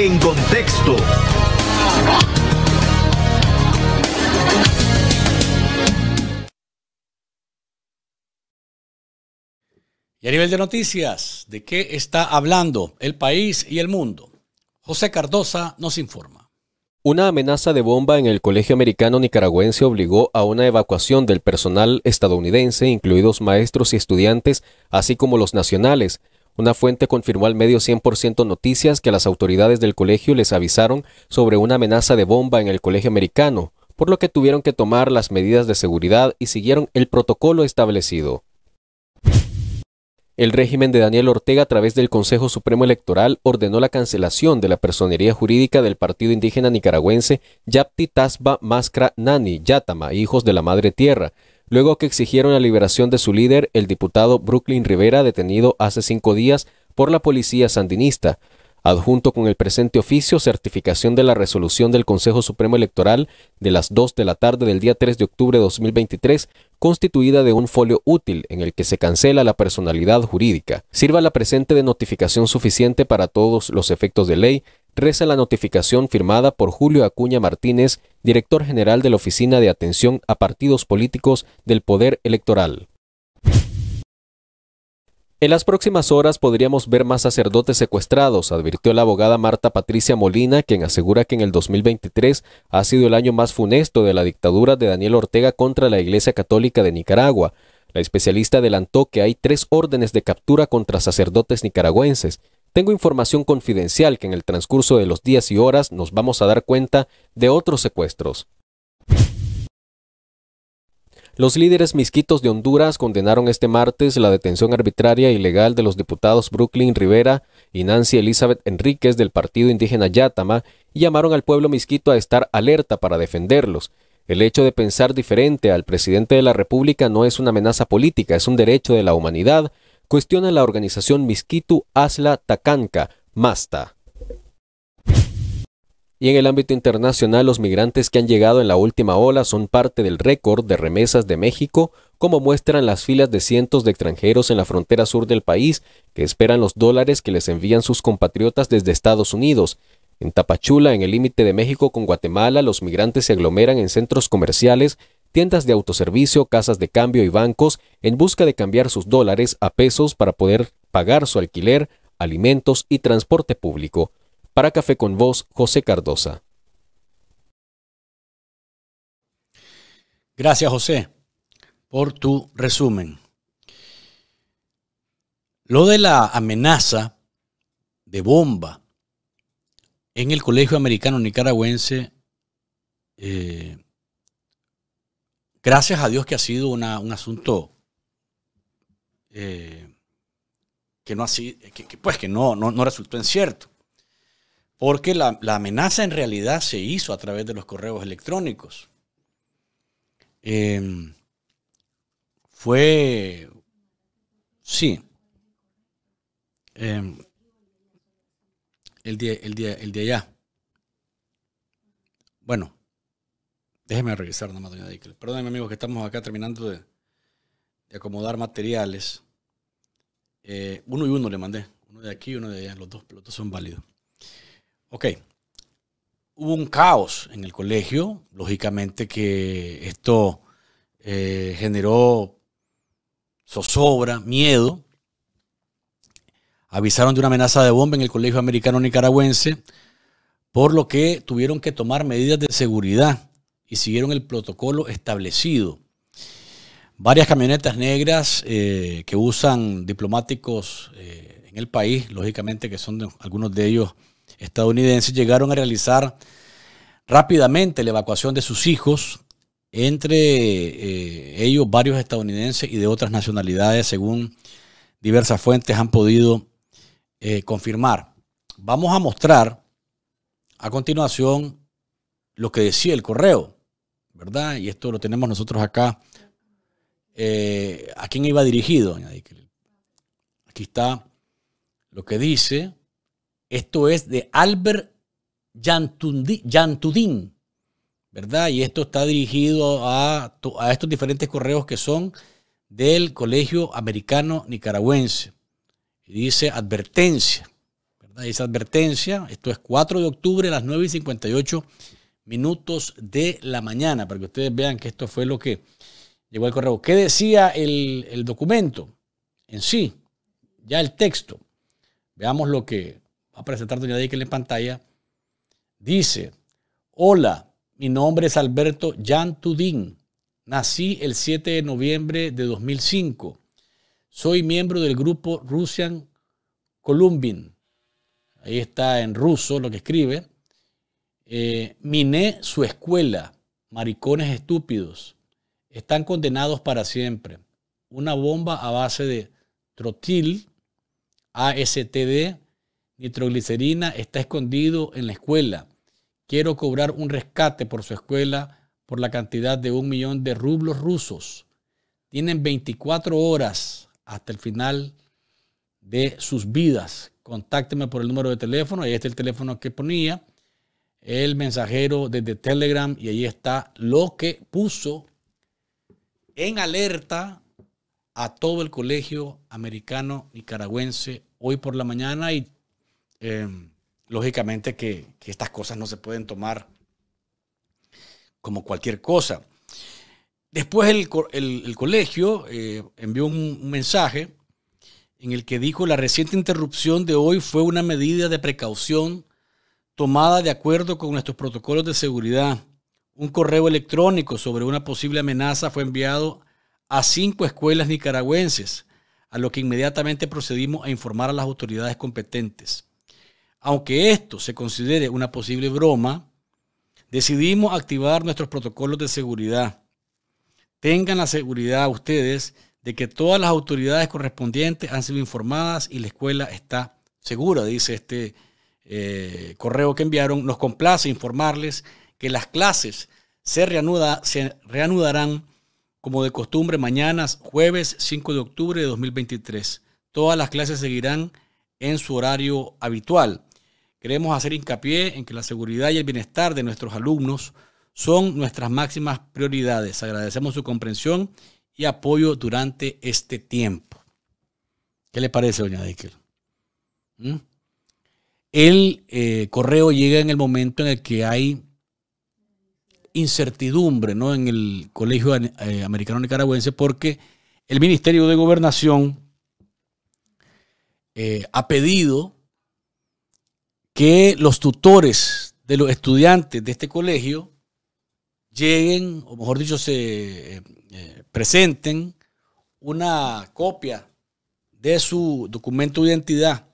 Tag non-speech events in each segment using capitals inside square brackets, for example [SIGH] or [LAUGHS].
En contexto. Y a nivel de noticias, ¿de qué está hablando el país y el mundo? José Cardosa nos informa. Una amenaza de bomba en el Colegio Americano Nicaragüense obligó a una evacuación del personal estadounidense, incluidos maestros y estudiantes, así como los nacionales, una fuente confirmó al medio 100% noticias que las autoridades del colegio les avisaron sobre una amenaza de bomba en el colegio americano, por lo que tuvieron que tomar las medidas de seguridad y siguieron el protocolo establecido. El régimen de Daniel Ortega a través del Consejo Supremo Electoral ordenó la cancelación de la personería jurídica del partido indígena nicaragüense Yapti Tasba Mascra Nani Yatama, hijos de la Madre Tierra, luego que exigieron la liberación de su líder, el diputado Brooklyn Rivera, detenido hace cinco días por la policía sandinista, adjunto con el presente oficio certificación de la resolución del Consejo Supremo Electoral de las 2 de la tarde del día 3 de octubre de 2023, constituida de un folio útil en el que se cancela la personalidad jurídica. Sirva la presente de notificación suficiente para todos los efectos de ley, reza la notificación firmada por Julio Acuña Martínez, director general de la Oficina de Atención a Partidos Políticos del Poder Electoral. En las próximas horas podríamos ver más sacerdotes secuestrados, advirtió la abogada Marta Patricia Molina, quien asegura que en el 2023 ha sido el año más funesto de la dictadura de Daniel Ortega contra la Iglesia Católica de Nicaragua. La especialista adelantó que hay tres órdenes de captura contra sacerdotes nicaragüenses. Tengo información confidencial que en el transcurso de los días y horas nos vamos a dar cuenta de otros secuestros. Los líderes misquitos de Honduras condenaron este martes la detención arbitraria y legal de los diputados Brooklyn Rivera y Nancy Elizabeth Enríquez del partido indígena Yatama y llamaron al pueblo misquito a estar alerta para defenderlos. El hecho de pensar diferente al presidente de la República no es una amenaza política, es un derecho de la humanidad, cuestiona la organización Misquitu Asla Tacanca, Masta. Y en el ámbito internacional, los migrantes que han llegado en la última ola son parte del récord de remesas de México, como muestran las filas de cientos de extranjeros en la frontera sur del país que esperan los dólares que les envían sus compatriotas desde Estados Unidos. En Tapachula, en el límite de México con Guatemala, los migrantes se aglomeran en centros comerciales, tiendas de autoservicio, casas de cambio y bancos en busca de cambiar sus dólares a pesos para poder pagar su alquiler, alimentos y transporte público. Para Café con Vos, José Cardosa. Gracias, José, por tu resumen. Lo de la amenaza de bomba en el Colegio Americano Nicaragüense, eh, gracias a Dios que ha sido un asunto eh, pues, que no no, no resultó en cierto porque la, amenaza en realidad se hizo a través de los correos electrónicos. Em, fue, sí, em, el, día, el, día, el de allá. Bueno, déjeme regresar nomás, doña Dickel. Perdónenme, amigos, que estamos acá terminando de, acomodar materiales. Eh, uno y uno le mandé, uno de aquí y uno de allá, los dos, los son válidos. Ok. Hubo un caos en el colegio, lógicamente que esto eh, generó zozobra, miedo. Avisaron de una amenaza de bomba en el Colegio Americano Nicaragüense, por lo que tuvieron que tomar medidas de seguridad y siguieron el protocolo establecido. Varias camionetas negras eh, que usan diplomáticos eh, en el país, lógicamente que son algunos de ellos estadounidenses llegaron a realizar rápidamente la evacuación de sus hijos, entre eh, ellos varios estadounidenses y de otras nacionalidades, según diversas fuentes han podido eh, confirmar. Vamos a mostrar a continuación lo que decía el correo, ¿verdad? Y esto lo tenemos nosotros acá. Eh, ¿A quién iba dirigido? Aquí está lo que dice esto es de Albert Jantudín. ¿verdad? Y esto está dirigido a, estos diferentes correos que son del Colegio Americano Nicaragüense. dice advertencia, ¿verdad? Dice advertencia, esto es 4 de octubre a las 9 y 58 minutos de la mañana, para que ustedes vean que esto fue lo que llegó el correo. ¿Qué decía el documento en sí? Ya el texto. Veamos lo que, a presentar Doña que en pantalla, dice, hola, mi nombre es Alberto Jan Tudin. Nací el 7 de noviembre de 2005. Soy miembro del grupo Russian Columbin. Ahí está en ruso lo que escribe. Eh, miné su escuela. Maricones estúpidos. Están condenados para siempre. Una bomba a base de trotil, ASTD, nitroglicerina está escondido en la escuela. Quiero cobrar un rescate por su escuela por la cantidad de un millón de rublos rusos. Tienen 24 horas hasta el final de sus vidas. Contácteme por el número de teléfono. Ahí está el teléfono que ponía el mensajero desde Telegram y ahí está lo que puso en alerta a todo el colegio americano nicaragüense hoy por la mañana y Em, lógicamente que, estas cosas no se pueden tomar como cualquier cosa. Después el, colegio eh, envió un, un mensaje en el que dijo la reciente interrupción de hoy fue una medida de precaución tomada de acuerdo con nuestros protocolos de seguridad. Un correo electrónico sobre una posible amenaza fue enviado a cinco escuelas nicaragüenses, a lo que inmediatamente procedimos a informar a las autoridades competentes. Aunque esto se considere una posible broma, decidimos activar nuestros protocolos de seguridad. Tengan la seguridad ustedes de que todas las autoridades correspondientes han sido informadas y la escuela está segura, dice este eh, correo que enviaron. Nos complace informarles que las clases se, se reanudarán como de costumbre mañana, jueves 5 de octubre de 2023. Todas las clases seguirán en su horario habitual. Queremos hacer hincapié en que la seguridad y el bienestar de nuestros alumnos son nuestras máximas prioridades. Agradecemos su comprensión y apoyo durante este tiempo. ¿Qué le parece, doña Dekel? ¿Mm? El eh, correo llega en el momento en el que hay incertidumbre ¿no? en el Colegio eh, Americano Nicaragüense porque el Ministerio de Gobernación eh, ha pedido que los tutores de los estudiantes de este colegio lleguen, o mejor dicho, se eh, eh, presenten una copia de su documento de identidad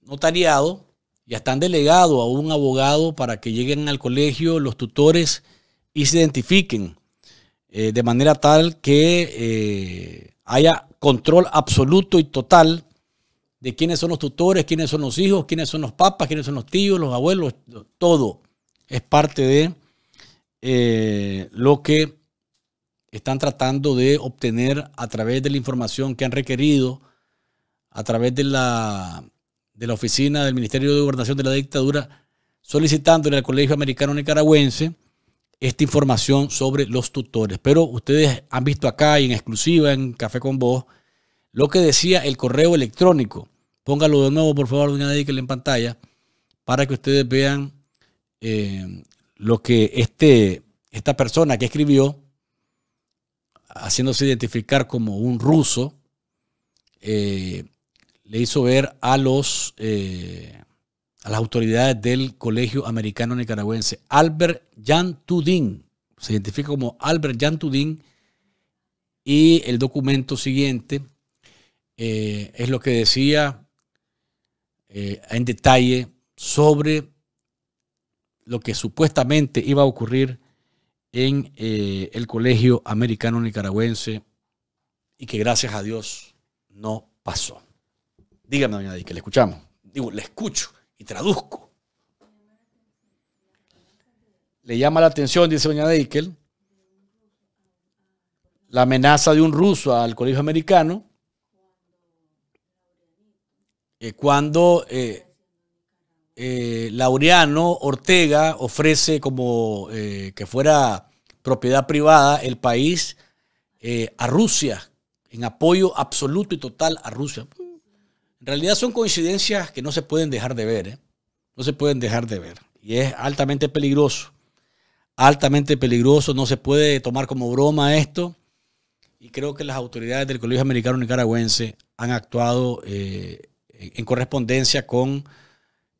notariado, ya están delegados a un abogado para que lleguen al colegio los tutores y se identifiquen eh, de manera tal que haya control absoluto y total de quiénes son los tutores, quiénes son los hijos, quiénes son los papas, quiénes son los tíos, los abuelos, todo es parte de eh, lo que están tratando de obtener a través de la información que han requerido, a través de la, de la oficina del Ministerio de Gobernación de la Dictadura, en el Colegio Americano Nicaragüense esta información sobre los tutores. Pero ustedes han visto acá y en exclusiva en Café con Voz lo que decía el correo electrónico Póngalo de nuevo, por favor, doña en pantalla, para que ustedes vean eh, lo que este, esta persona que escribió, haciéndose identificar como un ruso, eh, le hizo ver a, los, eh, a las autoridades del Colegio Americano Nicaragüense. Albert Jan Tudin, se identifica como Albert Jan Tudin, y el documento siguiente es lo que decía eh, en detalle sobre lo que supuestamente iba a ocurrir en eh, el Colegio Americano Nicaragüense y que gracias a Dios no pasó. Dígame, doña Di, que le escuchamos. Digo, le escucho y traduzco. Le llama la atención, dice doña Deikel, la amenaza de un ruso al colegio americano eh, cuando eh, eh, Laureano Ortega ofrece como que fuera propiedad privada el país a Rusia, en apoyo absoluto y total a Rusia. En realidad son coincidencias que no se pueden dejar de ver, no se pueden dejar de ver. Y es altamente peligroso, altamente peligroso, no se puede tomar como broma esto y creo que las autoridades del Colegio Americano Nicaragüense han actuado en correspondencia con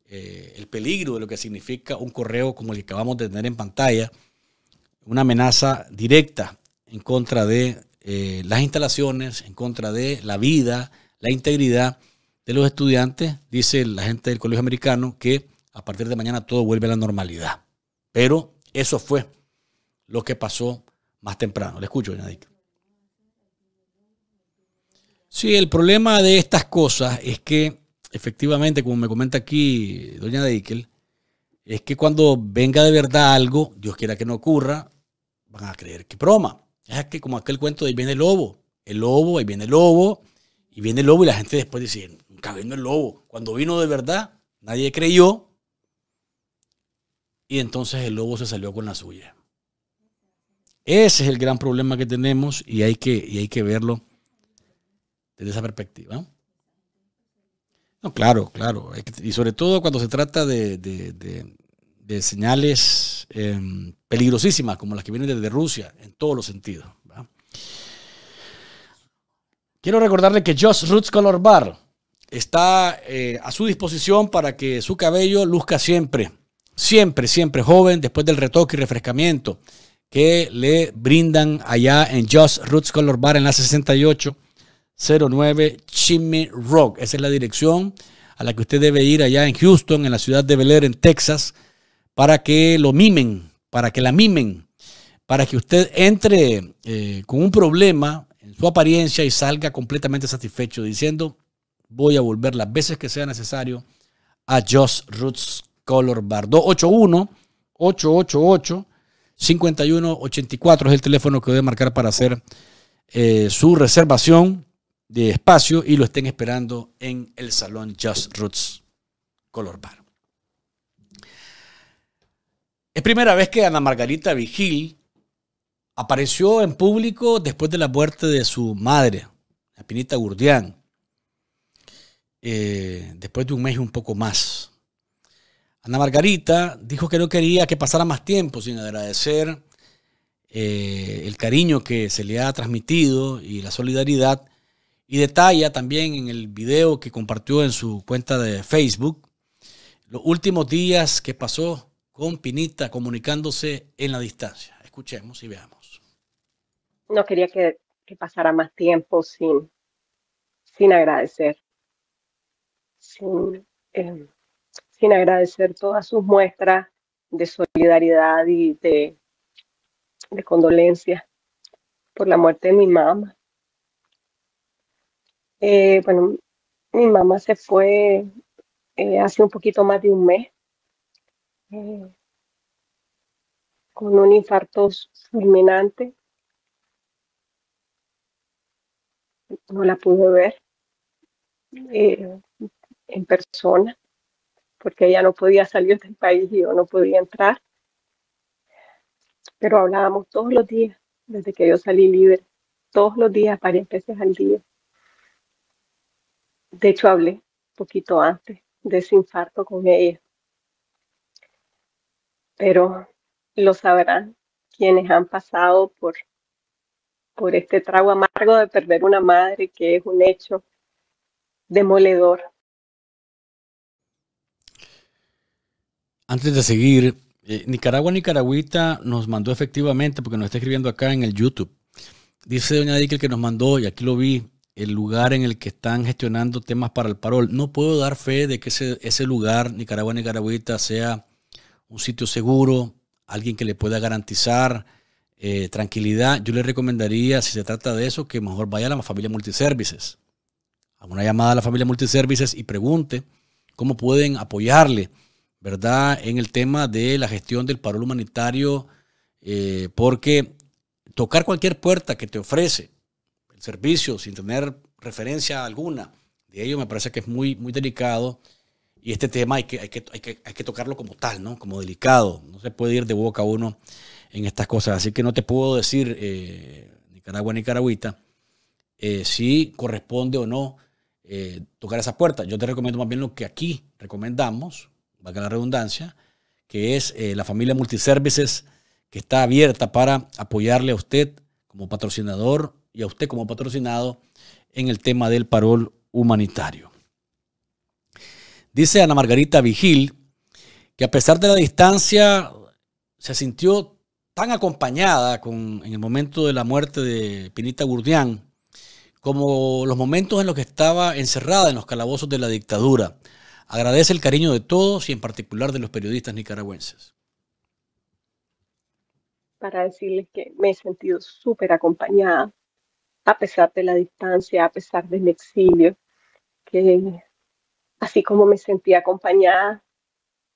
eh, el peligro de lo que significa un correo como el que acabamos de tener en pantalla, una amenaza directa en contra de eh, las instalaciones, en contra de la vida, la integridad de los estudiantes, dice la gente del Colegio Americano que a partir de mañana todo vuelve a la normalidad. Pero eso fue lo que pasó más temprano. Le escucho, Adicto. Sí, el problema de estas cosas es que, efectivamente, como me comenta aquí doña Deikel, es que cuando venga de verdad algo, Dios quiera que no ocurra, van a creer que broma. Es que como aquel cuento de ahí viene el lobo, el lobo, ahí viene el lobo, y viene el lobo y la gente después dice, nunca vino el lobo. Cuando vino de verdad, nadie creyó, y entonces el lobo se salió con la suya. Ese es el gran problema que tenemos y hay que, y hay que verlo desde esa perspectiva. No, claro, claro. Y sobre todo cuando se trata de, señales em, peligrosísimas como las que vienen desde Rusia, en todos los sentidos. Quiero recordarle que Just Roots Color Bar está eh, a su disposición para que su cabello luzca siempre, siempre, siempre joven después del retoque y refrescamiento que le brindan allá en Just Roots Color Bar en la 68 09 chimney Rock. Esa es la dirección a la que usted debe ir allá en Houston, en la ciudad de Bel Air, en Texas, para que lo mimen, para que la mimen, para que usted entre eh, con un problema en su apariencia y salga completamente satisfecho diciendo, voy a volver las veces que sea necesario a Just Roots Color Bar. 281-888-5184 es el teléfono que debe marcar para hacer eh, su reservación de espacio y lo estén esperando en el salón Just Roots Color Bar. Es primera vez que Ana Margarita Vigil apareció en público después de la muerte de su madre, la Pinita Gurdián, eh, después de un mes y un poco más. Ana Margarita dijo que no quería que pasara más tiempo sin agradecer eh, el cariño que se le ha transmitido y la solidaridad y detalla también en el video que compartió en su cuenta de Facebook los últimos días que pasó con Pinita comunicándose en la distancia. Escuchemos y veamos. No quería que, pasara más tiempo sin, sin agradecer, em, sin, agradecer todas sus muestras de solidaridad y de condolencia por la muerte de mi mamá. Eh, bueno, mi mamá se fue eh, hace un poquito más de un mes eh, con un infarto fulminante. No la pude ver en persona porque ella no podía salir del país y yo no podía entrar. Pero hablábamos todos los días, desde que yo salí libre, todos los días, varias veces al día. De hecho, hablé un poquito antes de ese infarto con ella. Pero lo sabrán quienes han pasado por, por este trago amargo de perder una madre, que es un hecho demoledor. Antes de seguir, eh, Nicaragua Nicaragüita nos mandó efectivamente, porque nos está escribiendo acá en el YouTube. Dice Doña Dickel que nos mandó, y aquí lo vi, el lugar en el que están gestionando temas para el parol. No puedo dar fe de que ese, lugar, Nicaragua, Nicaragüita, sea un sitio seguro, alguien que le pueda garantizar eh, tranquilidad. Yo le recomendaría, si se trata de eso, que mejor vaya a la familia Multiservices. Haga una llamada a la familia Multiservices y pregunte cómo pueden apoyarle, ¿verdad?, en el tema de la gestión del parol humanitario, eh, porque tocar cualquier puerta que te ofrece servicios sin tener referencia alguna de ello, me parece que es muy, muy delicado. Y este tema hay que, hay, que, tocarlo como tal, ¿no? Como delicado. No se puede ir de boca a uno en estas cosas. Así que no te puedo decir, eh, Nicaragua, Nicaragüita, eh, si corresponde o no eh, tocar esa puerta. Yo te recomiendo más bien lo que aquí recomendamos, valga la redundancia, que es la familia Multiservices, que está abierta para apoyarle a usted como patrocinador y a usted como patrocinado en el tema del parol humanitario. Dice Ana Margarita Vigil que a pesar de la distancia se sintió tan acompañada con, en el momento de la muerte de Pinita Gurdián como los momentos en los que estaba encerrada en los calabozos de la dictadura. Agradece el cariño de todos y en particular de los periodistas nicaragüenses. Para decirles que me he sentido súper acompañada a pesar de la distancia, a pesar del exilio, que así como me sentí acompañada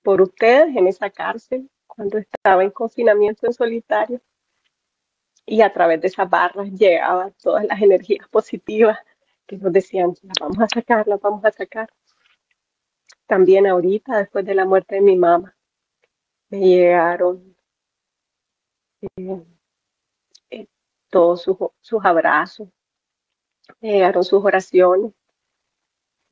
por ustedes en esa cárcel cuando estaba en confinamiento en solitario, y a través de esas barras llegaban todas las energías positivas que nos decían, las vamos a sacar, las vamos a sacar. También ahorita, después de la muerte de mi mamá, me llegaron eh, todos sus, abrazos, me llegaron sus oraciones,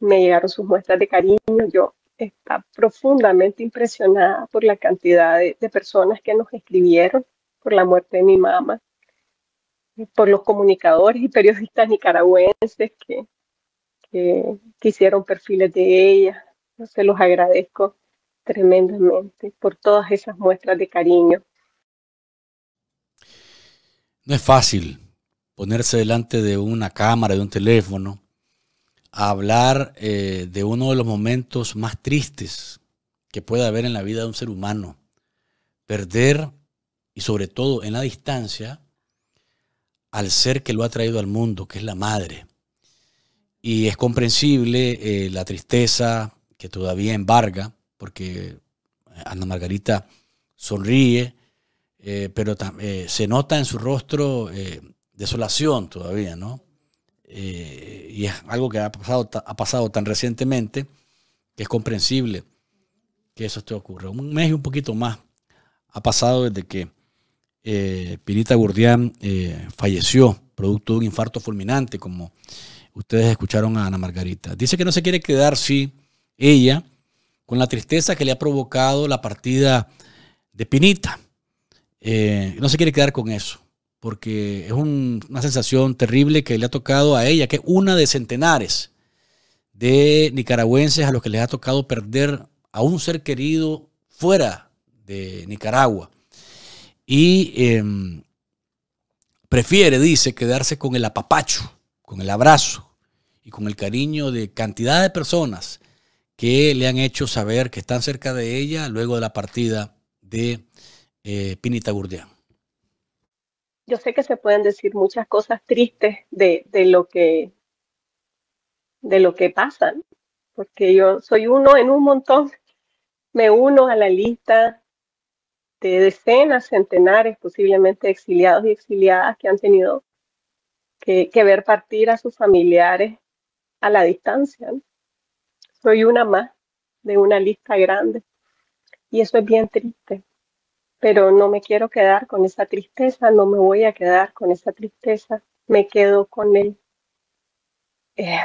me llegaron sus muestras de cariño. Yo estaba profundamente impresionada por la cantidad de, personas que nos escribieron por la muerte de mi mamá, por los comunicadores y periodistas nicaragüenses que, que, hicieron perfiles de ella. se los agradezco tremendamente por todas esas muestras de cariño no es fácil ponerse delante de una cámara, de un teléfono, a hablar eh, de uno de los momentos más tristes que pueda haber en la vida de un ser humano. Perder, y sobre todo en la distancia, al ser que lo ha traído al mundo, que es la madre. Y es comprensible eh, la tristeza que todavía embarga, porque Ana Margarita sonríe, eh, pero eh, se nota en su rostro eh, desolación todavía, ¿no? y es algo que ha pasado, ha pasado tan recientemente que es comprensible que eso te ocurra. Un mes y un poquito más ha pasado desde que Pirita Gurdián falleció producto de un infarto fulminante, como ustedes escucharon a Ana Margarita. Dice que no se quiere quedar, sí, ella, con la tristeza que le ha provocado la partida de Pinita eh, no se quiere quedar con eso, porque es una sensación terrible que le ha tocado a ella, que es una de centenares de nicaragüenses a los que les ha tocado perder a un ser querido fuera de Nicaragua. Y em, prefiere, dice, quedarse con el apapacho, con el abrazo y con el cariño de cantidad de personas que le han hecho saber que están cerca de ella luego de la partida de eh, Pinita Yo sé que se pueden decir muchas cosas tristes de, lo que de lo que pasan, porque yo soy uno en un montón. Me uno a la lista de decenas, centenares, posiblemente exiliados y exiliadas que han tenido que, ver partir a sus familiares a la distancia. Soy una más de una lista grande y eso es bien triste pero no me quiero quedar con esa tristeza, no me voy a quedar con esa tristeza, me quedo con el, eh,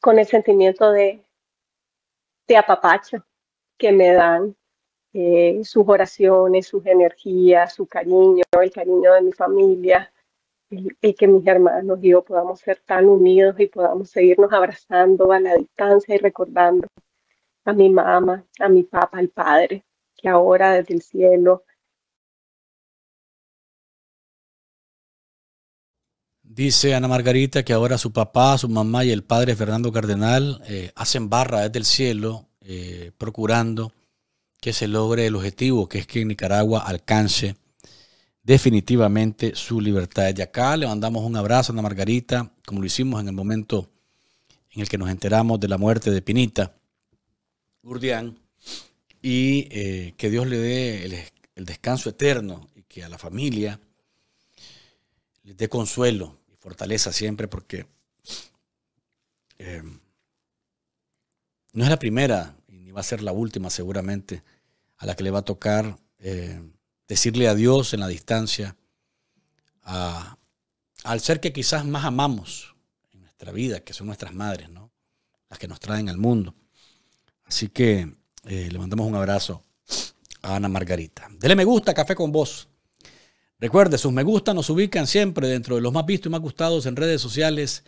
con el sentimiento de, de apapacho que me dan eh, sus oraciones, sus energías, su cariño, el cariño de mi familia, y que mis hermanos y yo podamos ser tan unidos y podamos seguirnos abrazando a la distancia y recordando a mi mamá, a mi papá, al padre, que ahora desde el cielo. Dice Ana Margarita que ahora su papá, su mamá y el padre Fernando Cardenal eh, hacen barra desde el cielo, eh, procurando que se logre el objetivo, que es que Nicaragua alcance definitivamente su libertad. Desde acá le mandamos un abrazo a Ana Margarita, como lo hicimos en el momento en el que nos enteramos de la muerte de Pinita Urdián y eh, que Dios le dé el, descanso eterno y que a la familia le dé consuelo y fortaleza siempre porque eh, no es la primera y ni va a ser la última seguramente a la que le va a tocar decirle eh, decirle adiós en la distancia al ser que quizás más amamos en nuestra vida, que son nuestras madres, ¿no? las que nos traen al mundo. Así que eh, le mandamos un abrazo a Ana Margarita. Dele me gusta, café con vos. Recuerde, sus me gusta nos ubican siempre dentro de los más vistos y más gustados en redes sociales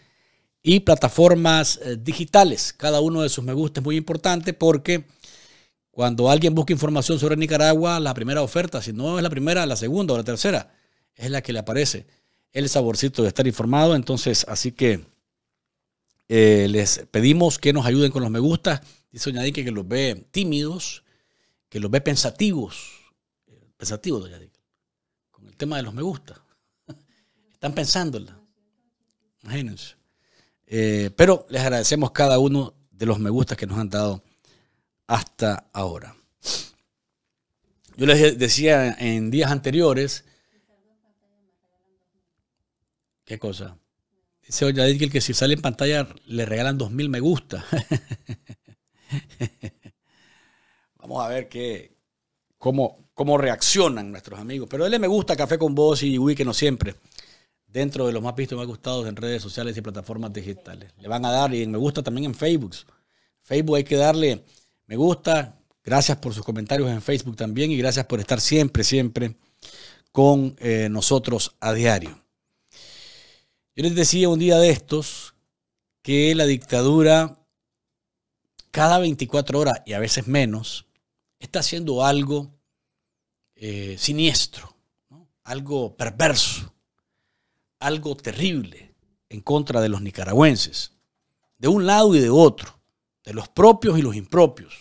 y plataformas eh, digitales. Cada uno de sus me gusta es muy importante porque cuando alguien busca información sobre Nicaragua, la primera oferta, si no es la primera, la segunda o la tercera, es la que le aparece el saborcito de estar informado. Entonces, así que eh, les pedimos que nos ayuden con los me gustas Dice Doña que los ve tímidos, que los ve pensativos. Pensativos, Doña Con el tema de los me gusta. [LAUGHS] Están pensándola. Imagínense. Eh, pero les agradecemos cada uno de los me gusta que nos han dado hasta ahora. Yo les decía en días anteriores. ¿Qué cosa? Dice Doña el que si sale en pantalla le regalan dos mil me gusta. [LAUGHS] [LAUGHS] Vamos a ver qué, cómo, cómo reaccionan nuestros amigos. Pero él me gusta Café con Vos y ubíquenos siempre. Dentro de los más vistos y más gustados en redes sociales y plataformas digitales. Le van a dar y me gusta también en Facebook. Facebook hay que darle me gusta. Gracias por sus comentarios en Facebook también y gracias por estar siempre, siempre con eh, nosotros a diario. Yo les decía un día de estos que la dictadura cada 24 horas y a veces menos, está haciendo algo eh, siniestro, algo perverso, algo terrible en contra de los nicaragüenses, de un lado y de otro, de los propios y los impropios,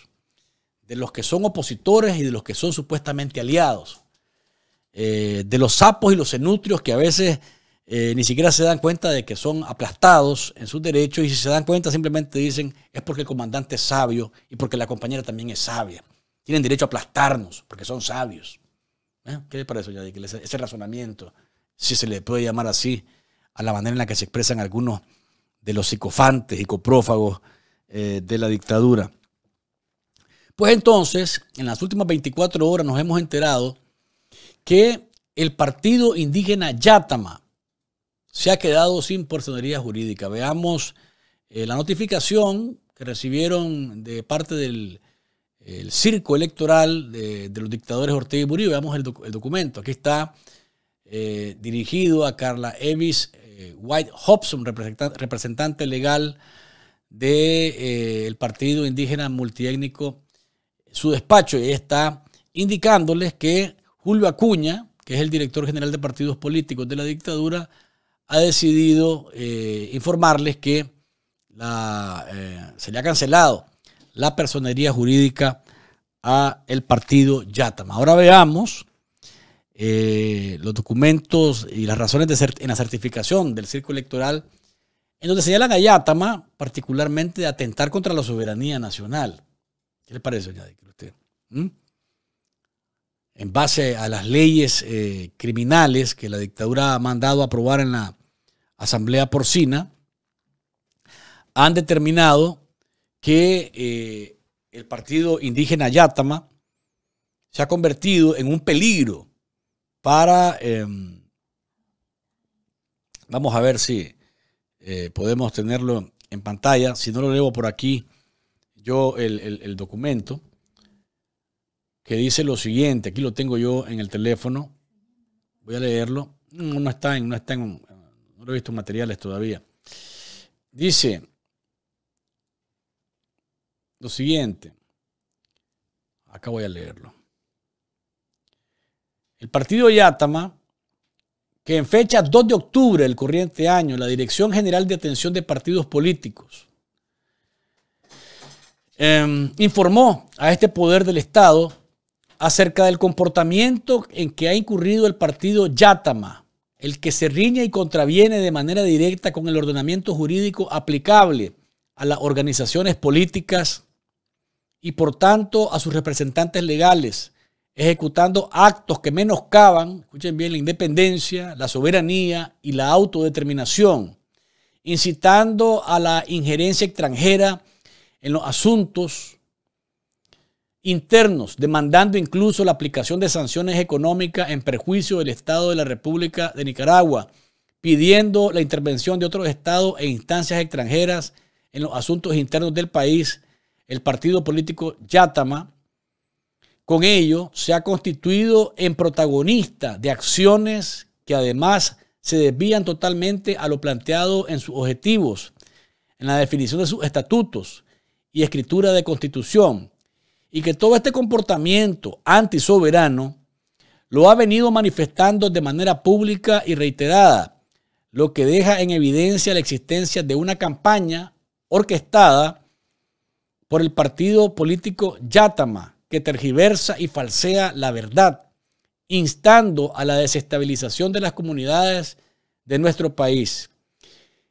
de los que son opositores y de los que son supuestamente aliados, eh, de los sapos y los enutrios que a veces eh, ni siquiera se dan cuenta de que son aplastados en sus derechos y si se dan cuenta simplemente dicen es porque el comandante es sabio y porque la compañera también es sabia. Tienen derecho a aplastarnos porque son sabios. ¿Eh? ¿Qué ¿Qué para eso, Yadik? Ese razonamiento, si se le puede llamar así, a la manera en la que se expresan algunos de los psicofantes y coprófagos eh, de la dictadura. Pues entonces, en las últimas 24 horas nos hemos enterado que el partido indígena Yatama, se ha quedado sin personería jurídica. Veamos eh, la notificación que recibieron de parte del circo electoral de, los dictadores Ortega y Murillo. Veamos el, documento. Aquí está eh, dirigido a Carla Evis eh, White Hobson, representante, legal del Partido Indígena Multiétnico, su despacho. Y está indicándoles que Julio Acuña, que es el director general de partidos políticos de la dictadura, ha decidido eh, informarles que la, eh, se le ha cancelado la personería jurídica a el partido Yatama. Ahora veamos eh, los documentos y las razones de en la certificación del circo electoral, en donde señalan a Yatama particularmente de atentar contra la soberanía nacional. ¿Qué le parece, doña usted? ¿Mm? En base a las leyes criminales que la dictadura ha mandado a aprobar en la Asamblea Porcina, han determinado que eh, el partido indígena Yatama se ha convertido en un peligro para, em, vamos a ver si eh, podemos tenerlo en pantalla, si no lo leo por aquí yo el, documento, que dice lo siguiente, aquí lo tengo yo en el teléfono, voy a leerlo, no está en, no está en, no he materiales todavía. Dice lo siguiente. Acá voy a leerlo. El partido Yatama, que en fecha 2 de octubre del corriente año, la Dirección General de Atención de Partidos Políticos em, informó a este poder del Estado acerca del comportamiento en que ha incurrido el partido Yatama el que se riña y contraviene de manera directa con el ordenamiento jurídico aplicable a las organizaciones políticas y por tanto a sus representantes legales, ejecutando actos que menoscaban, escuchen bien, la independencia, la soberanía y la autodeterminación, incitando a la injerencia extranjera en los asuntos internos, demandando incluso la aplicación de sanciones económicas en perjuicio del Estado de la República de Nicaragua, pidiendo la intervención de otros estados e instancias extranjeras en los asuntos internos del país, el partido político Yatama, con ello se ha constituido en protagonista de acciones que además se desvían totalmente a lo planteado en sus objetivos, en la definición de sus estatutos y escritura de constitución, y que todo este comportamiento antisoberano lo ha venido manifestando de manera pública y reiterada, lo que deja en evidencia la existencia de una campaña orquestada por el partido político Yatama, que tergiversa y falsea la verdad, instando a la desestabilización de las comunidades de nuestro país.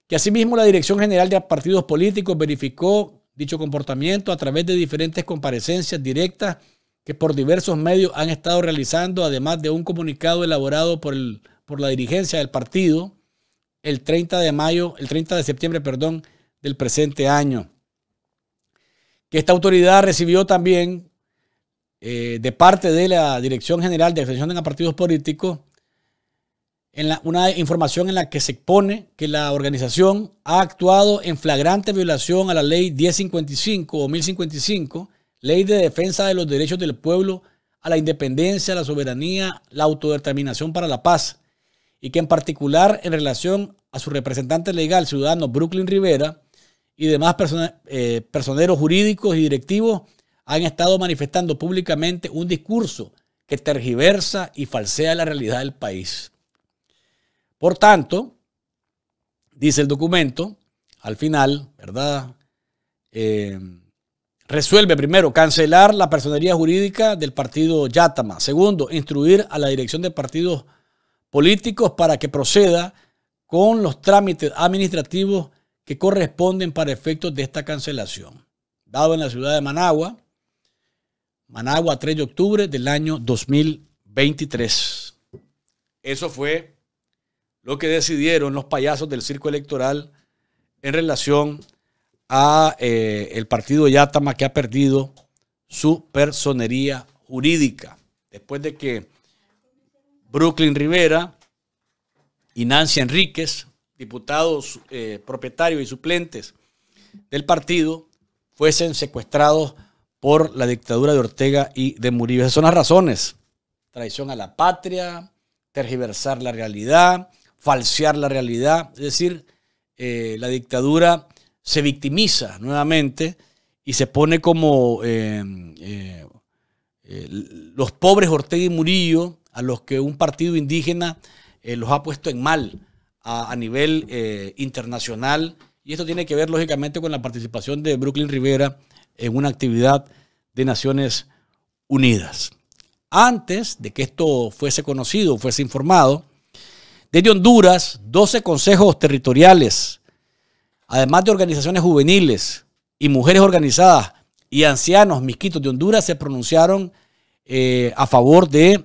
Que asimismo la Dirección General de Partidos Políticos verificó dicho comportamiento a través de diferentes comparecencias directas que por diversos medios han estado realizando, además de un comunicado elaborado por, por la dirigencia del partido el 30 de mayo, el 30 de septiembre, perdón, del presente año. Que esta autoridad recibió también eh, de parte de la Dirección General de Extensión a Partidos Políticos en una información en la que se expone que la organización ha actuado en flagrante violación a la ley 1055 o 1055, ley de defensa de los derechos del pueblo a la independencia, la soberanía, la autodeterminación para la paz, y que en particular en relación a su representante legal, ciudadano Brooklyn Rivera, y demás eh, personeros jurídicos y directivos, han estado manifestando públicamente un discurso que tergiversa y falsea la realidad del país. Por tanto, dice el documento, al final, ¿verdad? Eh, resuelve primero cancelar la personería jurídica del partido Yatama. Segundo, instruir a la dirección de partidos políticos para que proceda con los trámites administrativos que corresponden para efectos de esta cancelación. Dado en la ciudad de Managua, Managua 3 de octubre del año 2023. Eso fue lo que decidieron los payasos del circo electoral en relación a eh, el partido Yatama que ha perdido su personería jurídica después de que Brooklyn Rivera y Nancy Enríquez, diputados eh, propietarios y suplentes del partido, fuesen secuestrados por la dictadura de Ortega y de Murillo. Esas son las razones. Traición a la patria, tergiversar la realidad, falsear la realidad. Es decir, eh, la dictadura se victimiza nuevamente y se pone como eh, eh, los pobres Ortega y Murillo, a los que un partido indígena los ha puesto en mal a, a nivel internacional. Y esto tiene que ver, lógicamente, con la participación de Brooklyn Rivera en una actividad de Naciones Unidas. Antes de que esto fuese conocido, fuese informado, desde Honduras, 12 consejos territoriales, además de organizaciones juveniles y mujeres organizadas y ancianos misquitos de Honduras se pronunciaron eh, a favor de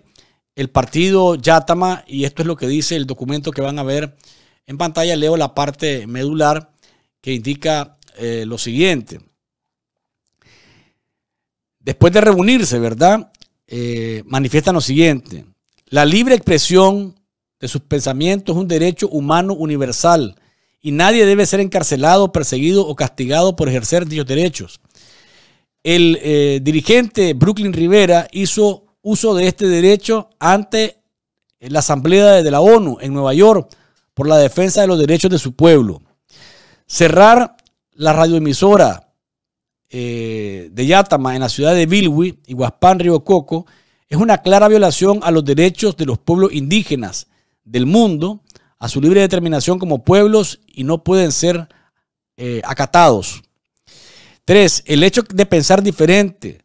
el partido Yatama y esto es lo que dice el documento que van a ver en pantalla. Leo la parte medular que indica eh, lo siguiente. Después de reunirse, ¿verdad? Eh, manifiestan lo siguiente. La libre expresión de sus pensamientos es un derecho humano universal y nadie debe ser encarcelado, perseguido o castigado por ejercer dichos derechos. El eh, dirigente Brooklyn Rivera hizo uso de este derecho ante la Asamblea de la ONU en Nueva York por la defensa de los derechos de su pueblo. Cerrar la radioemisora eh, de Yatama en la ciudad de Bilwi y Río Coco, es una clara violación a los derechos de los pueblos indígenas del mundo a su libre determinación como pueblos y no pueden ser eh, acatados. Tres, el hecho de pensar diferente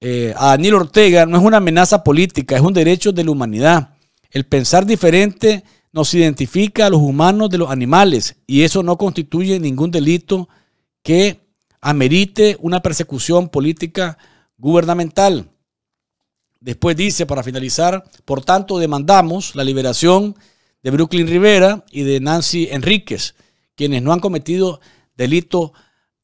eh, a Daniel Ortega no es una amenaza política, es un derecho de la humanidad. El pensar diferente nos identifica a los humanos de los animales y eso no constituye ningún delito que amerite una persecución política gubernamental. Después dice, para finalizar, por tanto demandamos la liberación de Brooklyn Rivera y de Nancy Enríquez, quienes no han cometido delito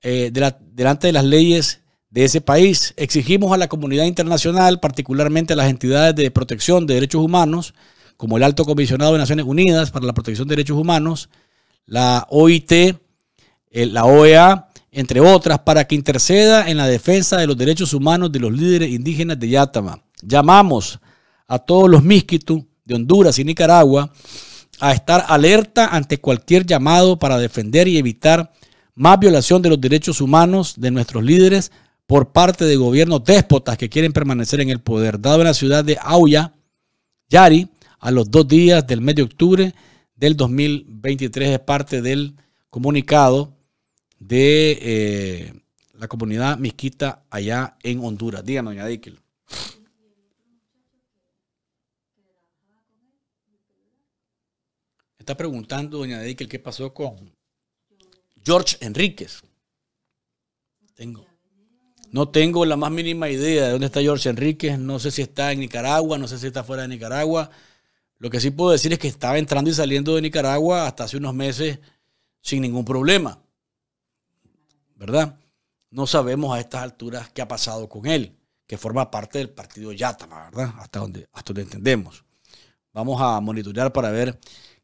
eh, delante de las leyes de ese país. Exigimos a la comunidad internacional, particularmente a las entidades de protección de derechos humanos, como el Alto Comisionado de Naciones Unidas para la Protección de Derechos Humanos, la OIT, eh, la OEA, entre otras, para que interceda en la defensa de los derechos humanos de los líderes indígenas de Yatama. Llamamos a todos los misquitos de Honduras y Nicaragua a estar alerta ante cualquier llamado para defender y evitar más violación de los derechos humanos de nuestros líderes por parte de gobiernos déspotas que quieren permanecer en el poder. Dado en la ciudad de Auya, Yari, a los dos días del mes de octubre del 2023, es parte del comunicado de eh, la comunidad misquita allá en Honduras. Díganos, doña Está preguntando, doña el qué pasó con George Enríquez. Tengo. No tengo la más mínima idea de dónde está George Enríquez. No sé si está en Nicaragua, no sé si está fuera de Nicaragua. Lo que sí puedo decir es que estaba entrando y saliendo de Nicaragua hasta hace unos meses sin ningún problema. ¿Verdad? No sabemos a estas alturas qué ha pasado con él, que forma parte del partido Yatama, ¿verdad? Hasta donde, hasta donde entendemos. Vamos a monitorear para ver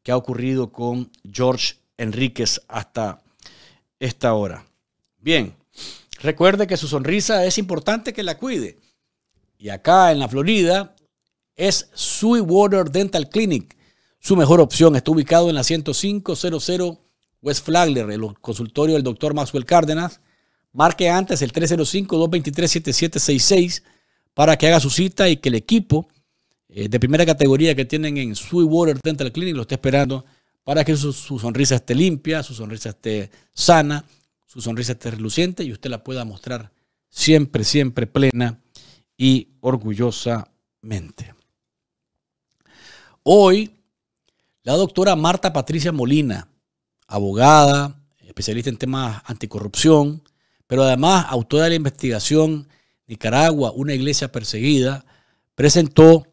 que ha ocurrido con George Enríquez hasta esta hora. Bien, recuerde que su sonrisa es importante que la cuide. Y acá en la Florida es Water Dental Clinic. Su mejor opción está ubicado en la 10500 West Flagler, el consultorio del doctor Maxwell Cárdenas. Marque antes el 305-223-7766 para que haga su cita y que el equipo eh, de primera categoría que tienen en Sweetwater Dental Clinic. Lo está esperando para que su sonrisa esté limpia, su sonrisa esté sana, su sonrisa esté reluciente y usted la pueda mostrar siempre, siempre plena y orgullosamente. Hoy, la doctora Marta Patricia Molina, abogada, especialista en temas anticorrupción, pero además autora de la investigación Nicaragua, una iglesia perseguida, presentó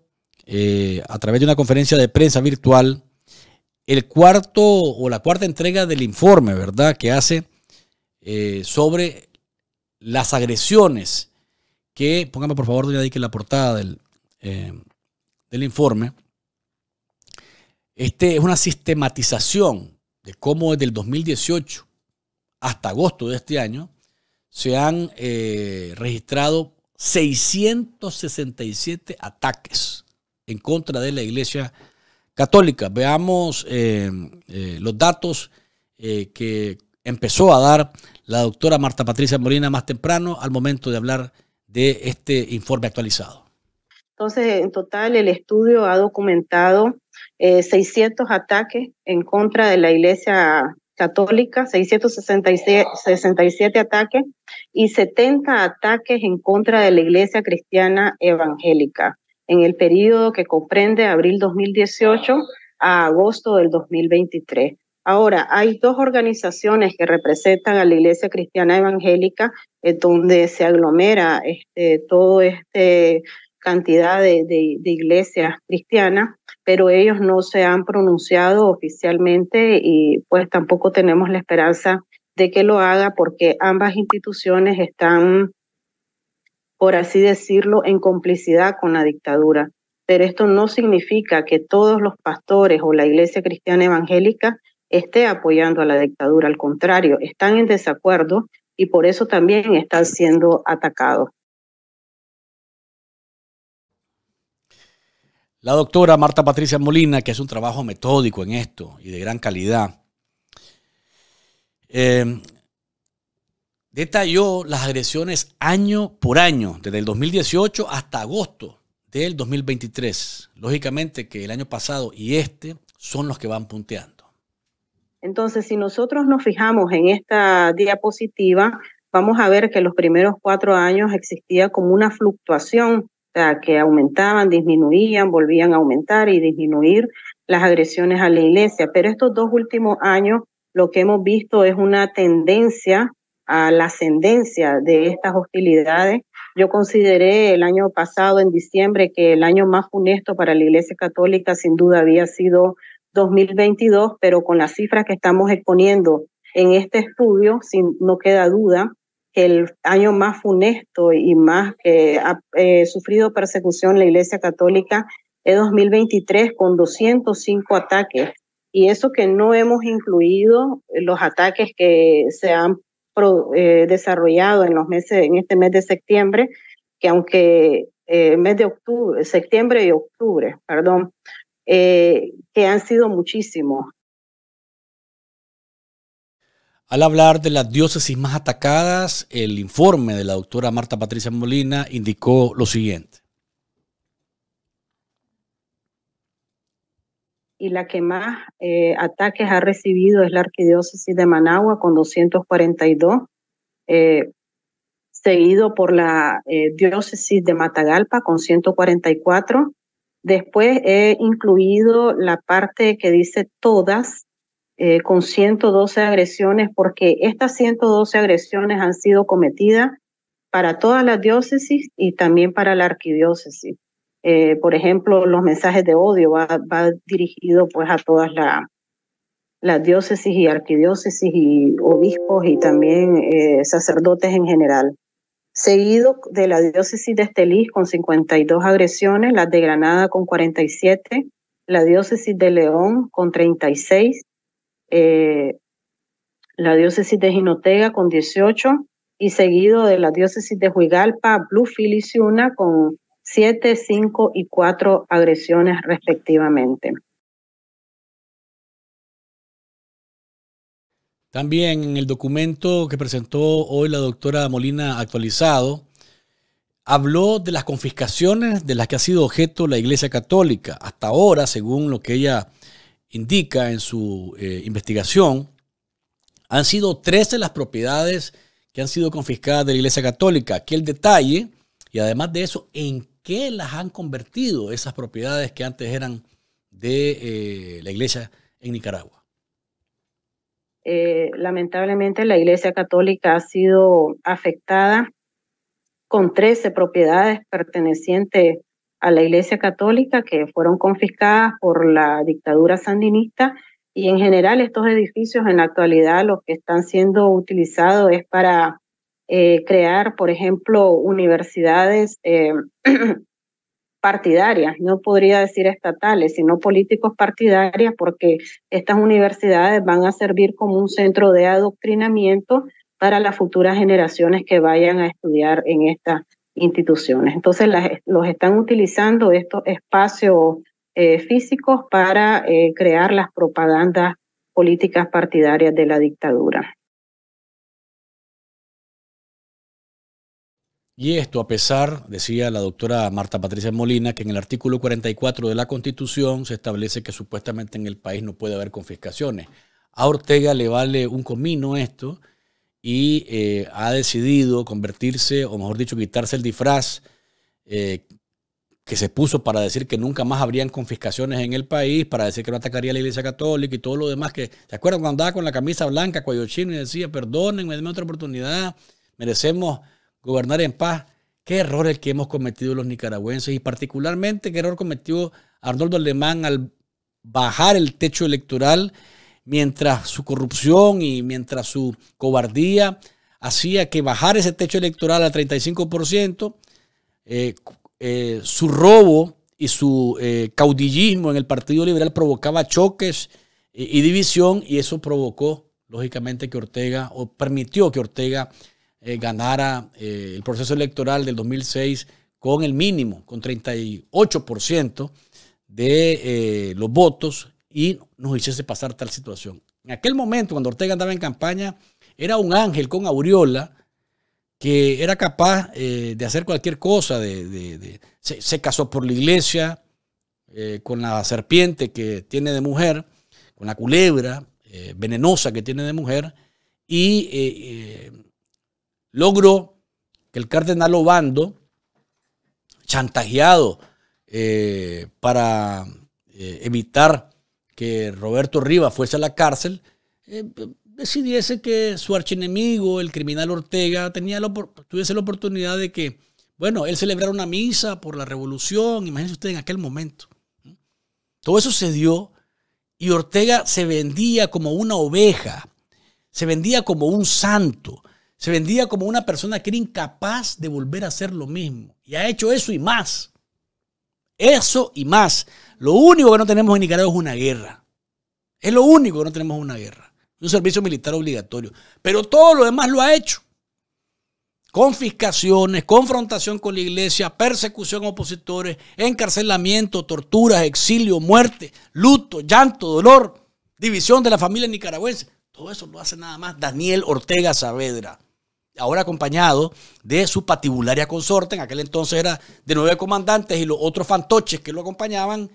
eh, a través de una conferencia de prensa virtual, el cuarto o la cuarta entrega del informe, ¿verdad?, que hace eh, sobre las agresiones que, póngame por favor, doña Dick, la portada del, eh, del informe. Este es una sistematización de cómo desde el 2018 hasta agosto de este año se han registrado 667 ataques en contra de la Iglesia Católica. Veamos eh, eh, los datos eh, que empezó a dar la doctora Marta Patricia Molina más temprano al momento de hablar de este informe actualizado. Entonces, en total, el estudio ha documentado 600 ataques en contra de la Iglesia Católica, 667 ataques y 70 ataques en contra de la Iglesia Cristiana Evangélica en el periodo que comprende abril 2018 a agosto del 2023. Ahora, hay dos organizaciones que representan a la Iglesia Cristiana Evangélica, eh, donde se aglomera este, toda esta cantidad de iglesias cristianas, pero ellos no se han pronunciado oficialmente y pues tampoco tenemos la esperanza de que lo haga porque ambas instituciones están por así decirlo, en complicidad con la dictadura. Pero esto no significa que todos los pastores o la iglesia cristiana evangélica esté apoyando a la dictadura. Al contrario, están en desacuerdo y por eso también están siendo atacados. La doctora Marta Patricia Molina, que hace un trabajo metódico en esto y de gran calidad, eh, detalló las agresiones año por año, desde el 2018 hasta agosto del 2023. Lógicamente que el año pasado y este son los que van punteando. Entonces, si nosotros nos fijamos en esta diapositiva, vamos a ver que los primeros cuatro años existía como una fluctuación, o sea, que aumentaban, disminuían, volvían a aumentar y disminuir las agresiones a la iglesia. Pero estos dos últimos años, lo que hemos visto es una tendencia a la ascendencia de estas hostilidades. Yo consideré el año pasado, en diciembre, que el año más funesto para la Iglesia Católica sin duda había sido 2022, pero con las cifras que estamos exponiendo en este estudio, sin, no queda duda que el año más funesto y más que ha eh, sufrido persecución la Iglesia Católica es 2023 con 205 ataques. Y eso que no hemos incluido los ataques que se han eh, desarrollado en, los meses, en este mes de septiembre, que aunque eh, mes de octubre, septiembre y octubre, perdón, eh, que han sido muchísimos. Al hablar de las diócesis más atacadas, el informe de la doctora Marta Patricia Molina indicó lo siguiente. y la que más eh, ataques ha recibido es la Arquidiócesis de Managua con 242, eh, seguido por la eh, Diócesis de Matagalpa con 144. Después he incluido la parte que dice todas con 112 agresiones porque estas 112 agresiones han sido cometidas para todas las diócesis y también para la arquidiócesis. Eh, por ejemplo, los mensajes de odio va, va dirigido pues a todas las diócesis y arquidiócesis y obispos y también eh, sacerdotes en general. Seguido de la diócesis de Esteliz con 52 agresiones, las de Granada con 47, la diócesis de León con 36, eh, la diócesis de Jinotega con 18 y seguido de la diócesis de Huigalpa, Blue y con siete, cinco y cuatro agresiones respectivamente. También en el documento que presentó hoy la doctora Molina actualizado, habló de las confiscaciones de las que ha sido objeto la Iglesia Católica hasta ahora, según lo que ella indica en su eh, investigación. Han sido 13 las propiedades que han sido confiscadas de la Iglesia Católica. Aquí el detalle, y además de eso, en ¿Qué las han convertido, esas propiedades que antes eran de eh, la iglesia en Nicaragua? Eh, lamentablemente la iglesia católica ha sido afectada con 13 propiedades pertenecientes a la Iglesia Católica que fueron confiscadas por la dictadura sandinista y en general estos edificios en la actualidad lo que están siendo utilizados es para eh, crear, por ejemplo, universidades eh, [CLEARS THROAT] partidarias, no podría decir estatales, sino políticos partidarias, porque estas universidades van a servir como un centro de adoctrinamiento para las futuras generaciones que vayan a estudiar en estas instituciones. Entonces, los están utilizando estos espacios eh, físicos para crear las propagandas políticas partidarias de la dictadura. Y esto a pesar, decía la doctora Marta Patricia Molina, que en el artículo 44 de la Constitución se establece que supuestamente en el país no puede haber confiscaciones. A Ortega le vale un comino esto y eh, ha decidido convertirse, o mejor dicho, quitarse el disfraz eh, que se puso para decir que nunca más habrían confiscaciones en el país, para decir que no atacaría a la Iglesia Católica y todo lo demás. Que, ¿Se acuerdan cuando andaba con la camisa blanca, cuello chino y decía, perdónenme, denme otra oportunidad, merecemos gobernar en paz. Qué error el que hemos cometido los nicaragüenses y particularmente qué error cometió Arnoldo Alemán al bajar el techo electoral mientras su corrupción y mientras su cobardía hacía que bajar ese techo electoral al 35%, eh, eh, su robo y su eh, caudillismo en el Partido Liberal provocaba choques y división y eso provocó, lógicamente, que Ortega, o permitió que Ortega eh, ganara eh, el proceso electoral del 2006 con el mínimo, con 38% de eh, los votos y nos hiciese pasar tal situación. En aquel momento, cuando Ortega andaba en campaña, era un ángel con aureola que era capaz de hacer cualquier cosa. De, se, casó por la iglesia, con la serpiente que tiene de mujer, con la culebra venenosa que tiene de mujer, y logró que el cardenal Obando, chantajeado eh, para eh, evitar que Roberto Rivas fuese a la cárcel, eh, decidiese que su archienemigo, el criminal Ortega, tuviese la oportunidad de que, bueno, él celebrara una misa por la revolución, imagínense usted en aquel momento. Todo eso se dio y Ortega se vendía como una oveja, se vendía como un santo, se vendía como una persona que era incapaz de volver a hacer lo mismo. Y ha hecho eso y más. Eso y más. Lo único que no tenemos en Nicaragua es una guerra. Es lo único que no tenemos una guerra. Un servicio militar obligatorio. Pero todo lo demás lo ha hecho. Confiscaciones, confrontación con la iglesia, persecución a opositores, encarcelamiento, torturas, exilio, muerte, luto, llanto, dolor, división de la familia nicaragüense. Todo eso lo hace nada más Daniel Ortega Saavedra ahora acompañado de su patibularia consorte, en aquel entonces era de nueve comandantes y los otros fantoches que lo acompañaban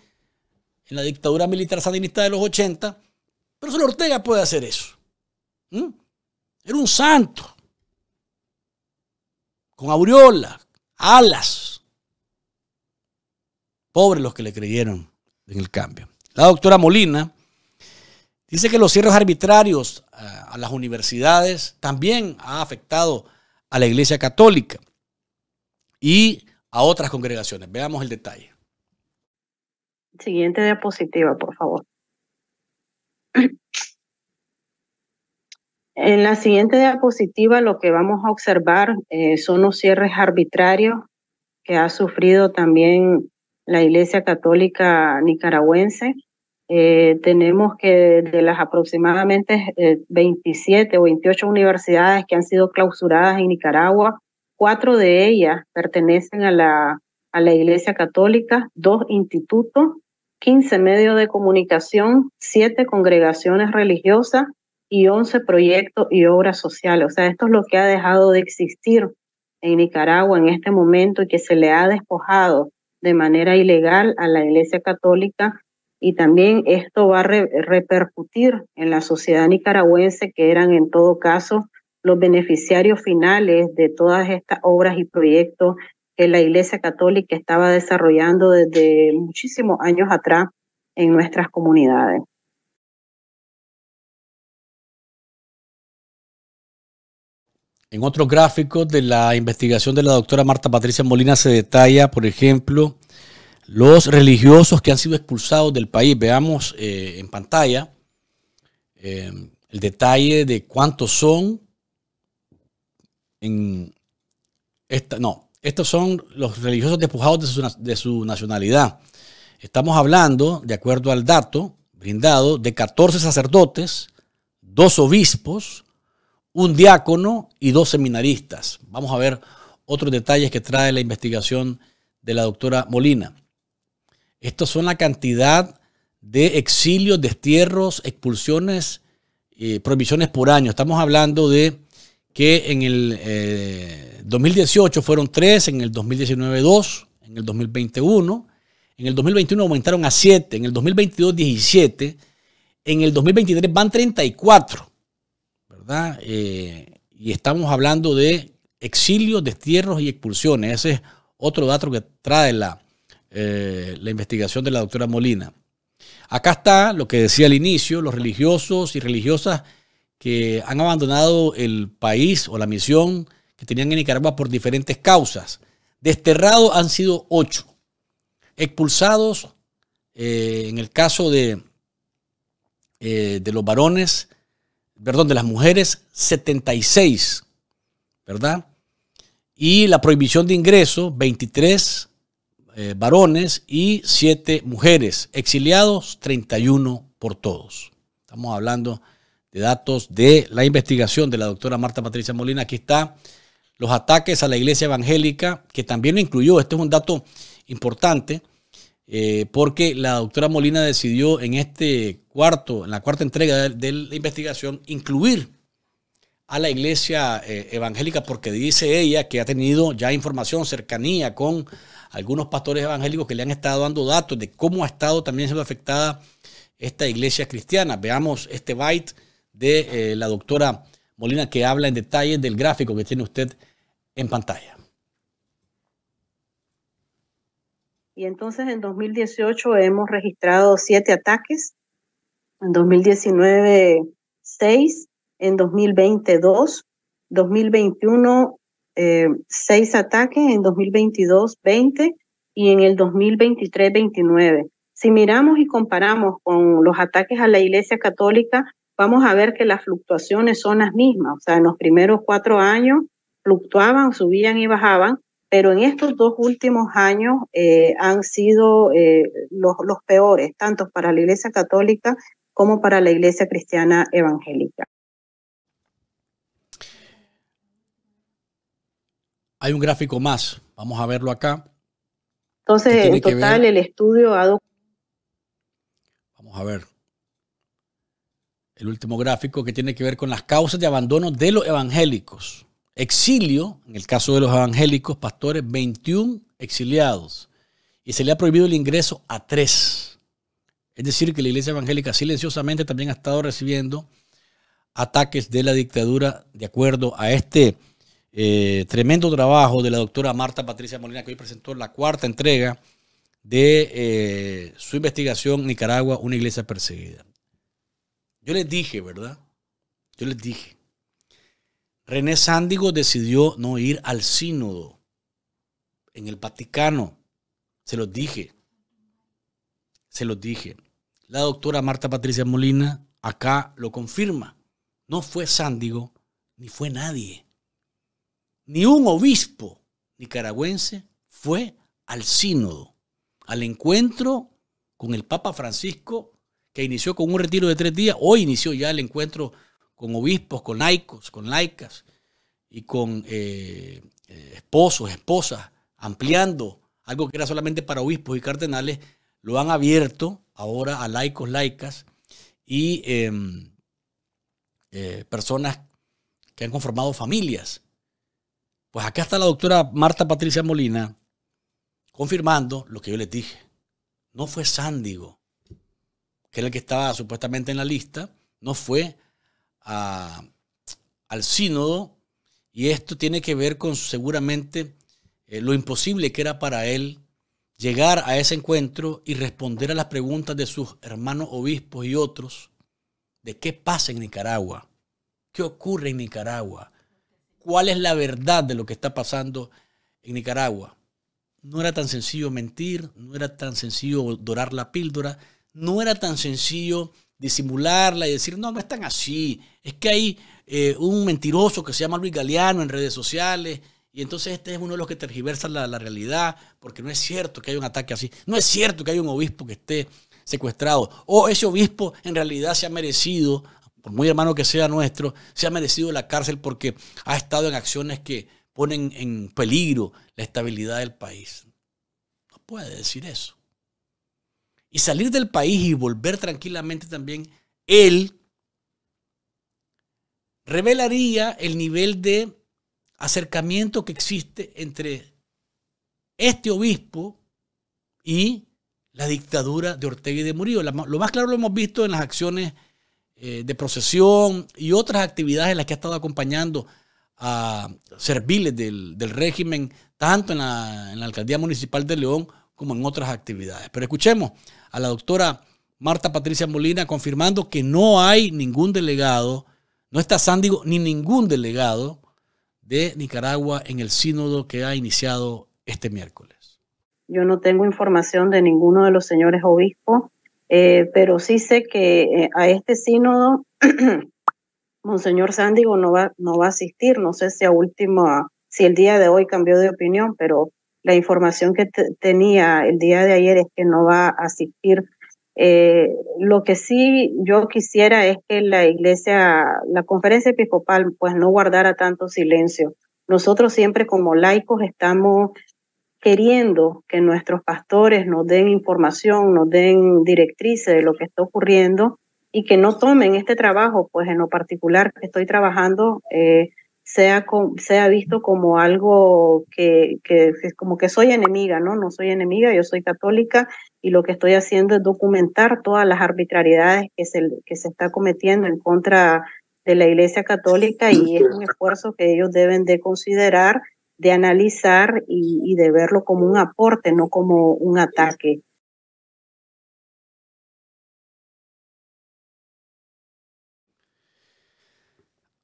en la dictadura militar sandinista de los 80. Pero solo Ortega puede hacer eso. Era un santo, con aureola, alas. Pobres los que le creyeron en el cambio. La doctora Molina dice que los cierres arbitrarios eh, a las universidades, también ha afectado a la Iglesia Católica y a otras congregaciones. Veamos el detalle. Siguiente diapositiva, por favor. En la siguiente diapositiva lo que vamos a observar eh, son los cierres arbitrarios que ha sufrido también la Iglesia Católica Nicaragüense. Eh, tenemos que de las aproximadamente 27 eh, o 28 universidades que han sido clausuradas en Nicaragua, cuatro de ellas pertenecen a la, a la Iglesia Católica, dos institutos, 15 medios de comunicación, siete congregaciones religiosas y 11 proyectos y obras sociales. O sea, esto es lo que ha dejado de existir en Nicaragua en este momento y que se le ha despojado de manera ilegal a la Iglesia Católica y también esto va a repercutir en la sociedad nicaragüense, que eran en todo caso los beneficiarios finales de todas estas obras y proyectos que la Iglesia Católica estaba desarrollando desde muchísimos años atrás en nuestras comunidades. En otro gráfico de la investigación de la doctora Marta Patricia Molina se detalla, por ejemplo, los religiosos que han sido expulsados del país. Veamos eh, en pantalla eh, el detalle de cuántos son. esta, no, estos son los religiosos despojados de su, de su nacionalidad. Estamos hablando, de acuerdo al dato brindado, de 14 sacerdotes, dos obispos, un diácono y dos seminaristas. Vamos a ver otros detalles que trae la investigación de la doctora Molina. Estos son la cantidad de exilios, destierros, expulsiones, y eh, prohibiciones por año. Estamos hablando de que en el 2018 eh, fueron tres, en el 2019 dos, en el 2021, en el 2021 aumentaron a 7, en el 2022 17, en el 2023 van 34, ¿verdad? Eh, y estamos hablando de exilios, destierros y expulsiones. Ese es otro dato que trae la, eh, la investigación de la doctora Molina. Acá está lo que decía al inicio, los religiosos y religiosas que han abandonado el país o la misión que tenían en Nicaragua por diferentes causas. Desterrados han sido ocho. Expulsados, eh, en el caso de, eh, de los varones, perdón, de las mujeres, 76, ¿verdad? Y la prohibición de ingreso, 23 eh, varones y siete mujeres, exiliados 31 por todos. Estamos hablando de datos de la investigación de la doctora Marta Patricia Molina. Aquí está los ataques a la iglesia evangélica, que también lo incluyó, este es un dato importante, eh, porque la doctora Molina decidió en este cuarto, en la cuarta entrega de la investigación, incluir a la iglesia eh, evangélica porque dice ella que ha tenido ya información, cercanía con algunos pastores evangélicos que le han estado dando datos de cómo ha estado también siendo afectada esta iglesia cristiana. Veamos este byte de eh, la doctora Molina que habla en detalle del gráfico que tiene usted en pantalla. Y entonces en 2018 hemos registrado siete ataques, en 2019 seis en 2022, 2021 eh, 6 ataques, en 2022 20 y en el 2023 29. Si miramos y comparamos con los ataques a la Iglesia Católica, vamos a ver que las fluctuaciones son las mismas. O sea, en los primeros cuatro años fluctuaban, subían y bajaban, pero en estos dos últimos años eh, han sido eh, los, los peores, tanto para la Iglesia Católica como para la Iglesia Cristiana Evangélica. Hay un gráfico más, vamos a verlo acá. Entonces, en total, el estudio ha Vamos a ver. El último gráfico que tiene que ver con las causas de abandono de los evangélicos. Exilio, en el caso de los evangélicos, pastores, 21 exiliados. Y se le ha prohibido el ingreso a tres. Es decir, que la iglesia evangélica silenciosamente también ha estado recibiendo ataques de la dictadura de acuerdo a este eh, tremendo trabajo de la doctora Marta Patricia Molina, que hoy presentó la cuarta entrega de eh, su investigación Nicaragua, una iglesia perseguida. Yo les dije, ¿verdad? Yo les dije. René Sándigo decidió no ir al sínodo en el Vaticano. Se los dije. Se los dije. La doctora Marta Patricia Molina acá lo confirma. No fue Sándigo ni fue nadie ni un obispo nicaragüense fue al sínodo, al encuentro con el Papa Francisco, que inició con un retiro de tres días. Hoy inició ya el encuentro con obispos, con laicos, con laicas y con eh, eh, esposos, esposas, ampliando algo que era solamente para obispos y cardenales, lo han abierto ahora a laicos, laicas y em, eh, personas que han conformado familias pues acá está la doctora Marta Patricia Molina confirmando lo que yo les dije. No fue Sándigo, que era el que estaba supuestamente en la lista, no fue ah, al sínodo y esto tiene que ver con seguramente eh, lo imposible que era para él llegar a ese encuentro y responder a las preguntas de sus hermanos obispos y otros de qué pasa en Nicaragua, qué ocurre en Nicaragua, cuál es la verdad de lo que está pasando en Nicaragua. No era tan sencillo mentir, no era tan sencillo dorar la píldora, no era tan sencillo disimularla y decir, no, no es tan así. Es que hay eh, un mentiroso que se llama Luis Galeano en redes sociales y entonces este es uno de los que tergiversa la, realidad porque no es cierto que hay un ataque así. No es cierto que hay un obispo que esté secuestrado. O ese obispo en realidad se ha merecido por muy hermano que sea nuestro, se ha merecido la cárcel porque ha estado en acciones que ponen en peligro la estabilidad del país. No puede decir eso. Y salir del país y volver tranquilamente también, él revelaría el nivel de acercamiento que existe entre este obispo y la dictadura de Ortega y de Murillo. Lo más claro lo hemos visto en las acciones eh, de procesión y otras actividades en las que ha estado acompañando a serviles del, régimen, tanto en la, en la, Alcaldía Municipal de León como en otras actividades. Pero escuchemos a la doctora Marta Patricia Molina confirmando que no hay ningún delegado, no está Sándigo ni ningún delegado de Nicaragua en el sínodo que ha iniciado este miércoles. Yo no tengo información de ninguno de los señores obispos eh, pero sí sé que eh, a este sínodo [CLEARS THROAT] Monseñor Sándigo no va, no va a asistir. No sé si a última, si el día de hoy cambió de opinión, pero la información que tenía el día de ayer es que no va a asistir. Eh, lo que sí yo quisiera es que la iglesia, la conferencia episcopal, pues no guardara tanto silencio. Nosotros siempre como laicos estamos queriendo que nuestros pastores nos den información, nos den directrices de lo que está ocurriendo y que no tomen este trabajo, pues en lo particular que estoy trabajando, eh, sea, sea visto como algo que, que, como que soy enemiga, ¿no? No soy enemiga, yo soy católica y lo que estoy haciendo es documentar todas las arbitrariedades que se, que se está cometiendo en contra de la Iglesia Católica y es un esfuerzo que ellos deben de considerar de analizar y, de verlo como un aporte, no como un ataque.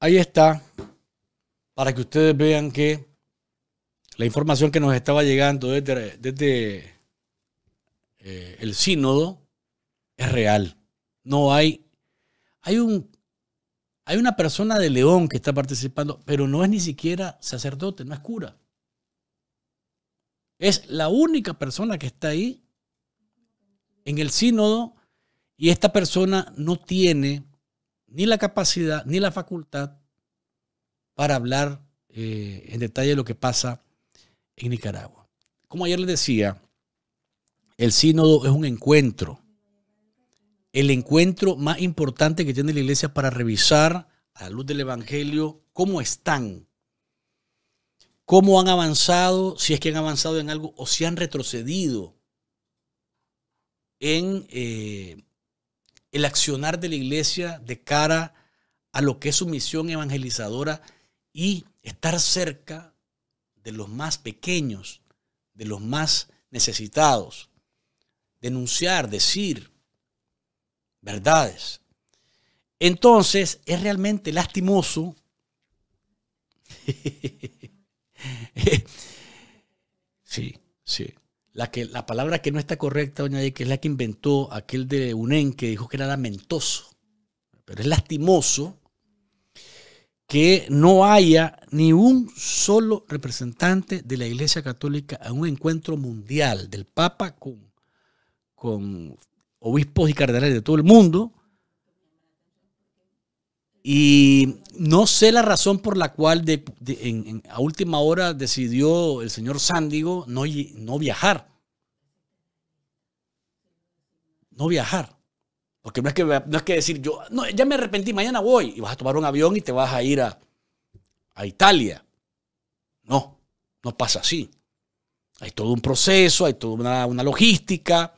Ahí está, para que ustedes vean que la información que nos estaba llegando desde, eh, el sínodo es real. No hay, hay un hay una persona de León que está participando, pero no es ni siquiera sacerdote, no es cura. Es la única persona que está ahí en el sínodo y esta persona no tiene ni la capacidad ni la facultad para hablar eh, en detalle de lo que pasa en Nicaragua. Como ayer les decía, el sínodo es un encuentro el encuentro más importante que tiene la iglesia para revisar a la luz del Evangelio cómo están, cómo han avanzado, si es que han avanzado en algo o si han retrocedido en eh, el accionar de la iglesia de cara a lo que es su misión evangelizadora y estar cerca de los más pequeños, de los más necesitados, denunciar, decir, verdades. Entonces, es realmente lastimoso [LAUGHS] sí, sí. La, que, la palabra que no está correcta, doña que es la que inventó aquel de UNEN que dijo que era lamentoso. Pero es lastimoso que no haya ni un solo representante de la Iglesia Católica a en un encuentro mundial del Papa con, con obispos y cardenales de todo el mundo. Y no sé la razón por la cual a última hora decidió el señor Sándigo no, no viajar. No viajar. Porque no es que, no que decir, yo no, ya me arrepentí, mañana voy y vas a tomar un avión y te vas a ir a, Italia. No, no pasa así. Hay todo un proceso, hay toda una, una logística.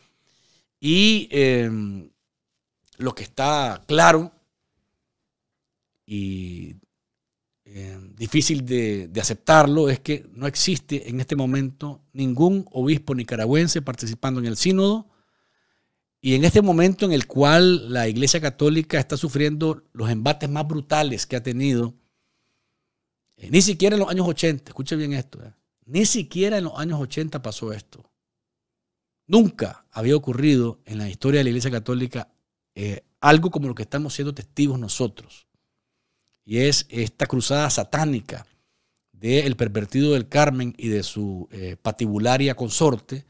Y em, lo que está claro y em, difícil de, aceptarlo es que no existe en este momento ningún obispo nicaragüense participando en el sínodo y en este momento en el cual la Iglesia Católica está sufriendo los embates más brutales que ha tenido, eh, ni siquiera en los años 80, escuche bien esto, eh, ni siquiera en los años 80 pasó esto. Nunca había ocurrido en la historia de la Iglesia Católica eh, algo como lo que estamos siendo testigos nosotros. Y es esta cruzada satánica del pervertido del Carmen y de su eh, patibularia consorte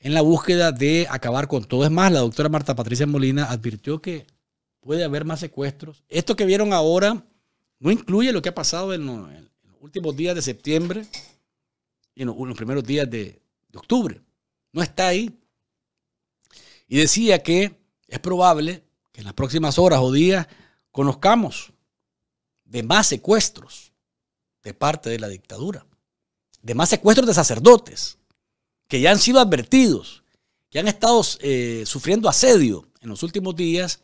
en la búsqueda de acabar con todo. Es más, la doctora Marta Patricia Molina advirtió que puede haber más secuestros. Esto que vieron ahora no incluye lo que ha pasado en los, últimos días de septiembre y en los, primeros días de octubre no está ahí. Y decía que es probable que en las próximas horas o días conozcamos de más secuestros de parte de la dictadura, de más secuestros de sacerdotes que ya han sido advertidos, que han estado eh, sufriendo asedio en los últimos días.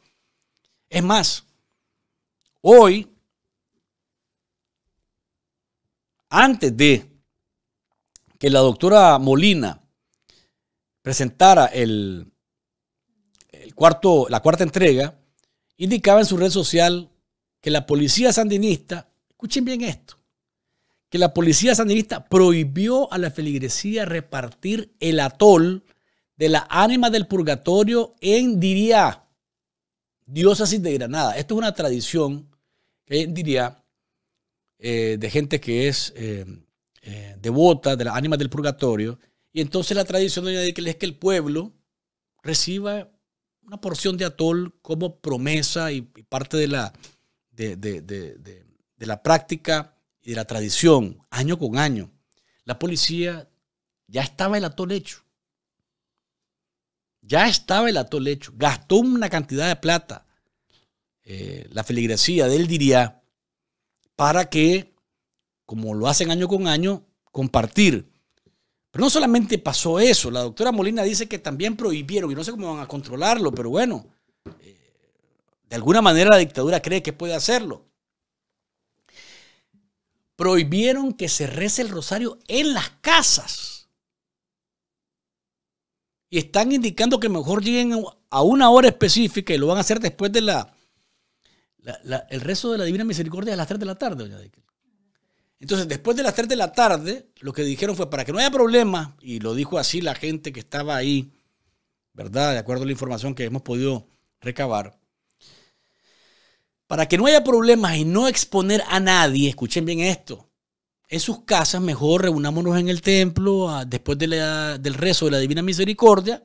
Es más, hoy, antes de que la doctora Molina presentara el, el cuarto, la cuarta entrega, indicaba en su red social que la policía sandinista, escuchen bien esto, que la policía sandinista prohibió a la feligresía repartir el atol de la ánima del purgatorio en Diría, diócesis de Granada. Esto es una tradición que Diría eh, de gente que es eh, eh, devota de la ánima del purgatorio y entonces la tradición de que es que el pueblo reciba una porción de atol como promesa y, parte de la, de, la práctica y de la tradición, año con año. La policía ya estaba el atol hecho. Ya estaba el atol hecho. Gastó una cantidad de plata, eh, la feligresía de él diría, para que, como lo hacen año con año, compartir pero no solamente pasó eso, la doctora Molina dice que también prohibieron, y no sé cómo van a controlarlo, pero bueno, eh, de alguna manera la dictadura cree que puede hacerlo. Prohibieron que se rece el rosario en las casas. Y están indicando que mejor lleguen a una hora específica y lo van a hacer después de la, el rezo de la Divina Misericordia a las 3 de la tarde, doña entonces, después de las 3 de la tarde, lo que dijeron fue, para que no haya problemas, y lo dijo así la gente que estaba ahí, ¿verdad? De acuerdo a la información que hemos podido recabar. Para que no haya problemas y no exponer a nadie, escuchen bien esto, en sus casas mejor reunámonos en el templo ah, después del rezo de la Divina Misericordia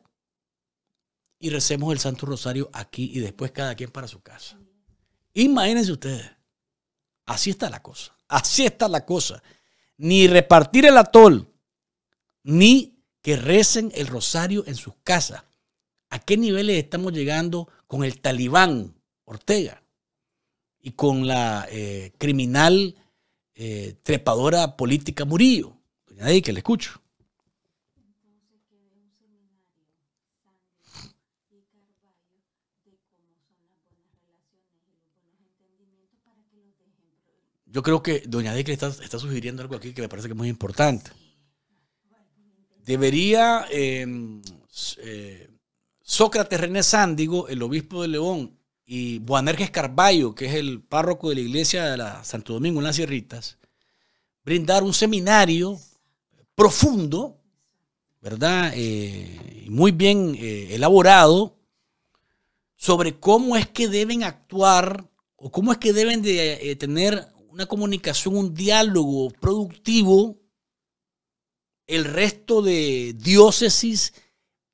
y recemos el Santo Rosario aquí y después cada quien para su casa. Imagínense ustedes, así está la cosa. Así está la cosa. Ni repartir el atol, ni que recen el rosario en sus casas. ¿A qué niveles estamos llegando con el talibán Ortega y con la eh, criminal eh, trepadora política Murillo? Doña que le escucho. Yo creo que doña Decre está, sugiriendo algo aquí que me parece que es muy importante. Debería em, eh, Sócrates René Sándigo, el obispo de León, y Buanerges Carballo, que es el párroco de la iglesia de la Santo Domingo en las Sierritas, brindar un seminario profundo, ¿verdad? Eh, y muy bien eh, elaborado sobre cómo es que deben actuar o cómo es que deben de, tener una comunicación, un diálogo productivo, el resto de diócesis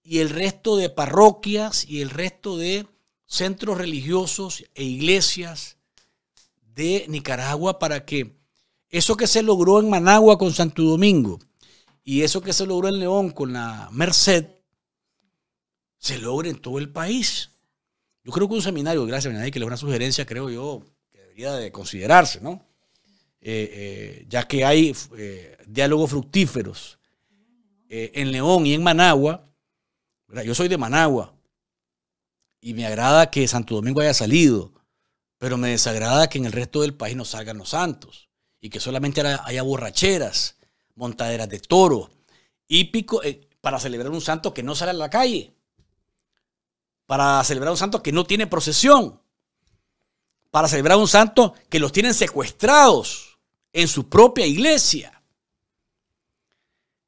y el resto de parroquias y el resto de centros religiosos e iglesias de Nicaragua para que eso que se logró en Managua con Santo Domingo y eso que se logró en León con la Merced se logre en todo el país. Yo creo que un seminario, gracias, a nadie que le es una sugerencia, creo yo, que debería de considerarse, ¿no? Eh, eh, ya que hay eh, diálogos fructíferos en León y en Managua. Yo soy de Managua y me agrada que Santo Domingo haya salido, pero me desagrada que en el resto del país no salgan los santos y que solamente haya borracheras, montaderas de toro, hípico, para celebrar un santo que no sale a la calle, para celebrar un santo que no tiene procesión, para celebrar un santo que los tienen secuestrados en su propia iglesia.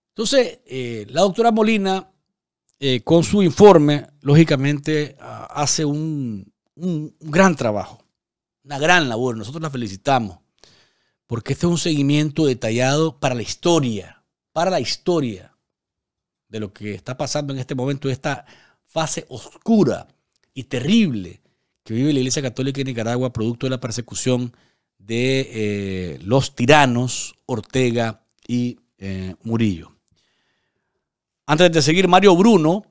Entonces, eh, la doctora Molina, eh, con su informe, lógicamente, ah, hace un, un gran trabajo, una gran labor. Nosotros la felicitamos, porque este es un seguimiento detallado para la historia, para la historia de lo que está pasando en este momento, esta fase oscura y terrible que vive la Iglesia Católica de Nicaragua, producto de la persecución de eh, los tiranos Ortega y eh, Murillo. Antes de seguir, Mario Bruno,